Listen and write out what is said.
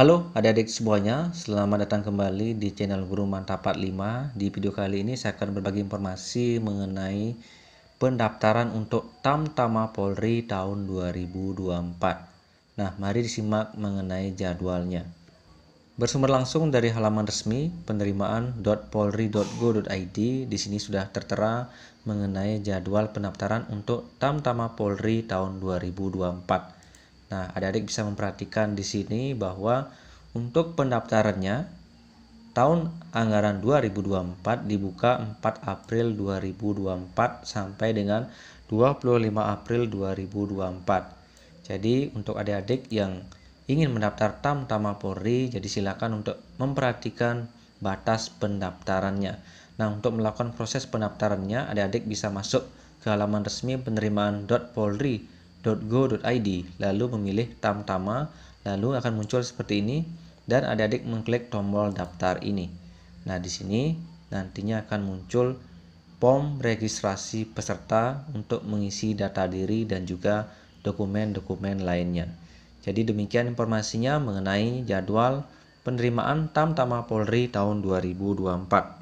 Halo adik-adik semuanya, selamat datang kembali di channel Guru Mantap 45. Di video kali ini saya akan berbagi informasi mengenai pendaftaran untuk Tamtama Polri tahun 2024. Nah, mari disimak mengenai jadwalnya. Bersumber langsung dari halaman resmi penerimaan.polri.go.id, di sini sudah tertera mengenai jadwal pendaftaran untuk Tamtama Polri tahun 2024. Nah, adik-adik bisa memperhatikan di sini bahwa untuk pendaftarannya tahun anggaran 2024 dibuka 4 April 2024 sampai dengan 25 April 2024. Jadi untuk adik-adik yang ingin mendaftar TAM Tama Polri, jadi silakan untuk memperhatikan batas pendaftarannya. Nah, untuk melakukan proses pendaftarannya, adik-adik bisa masuk ke halaman resmi penerimaan.polri.com go.id lalu memilih Tamtama lalu akan muncul seperti ini dan adik-adik mengklik tombol daftar ini. Nah, di sini nantinya akan muncul form registrasi peserta untuk mengisi data diri dan juga dokumen-dokumen lainnya. Jadi demikian informasinya mengenai jadwal penerimaan Tamtama Polri tahun 2024.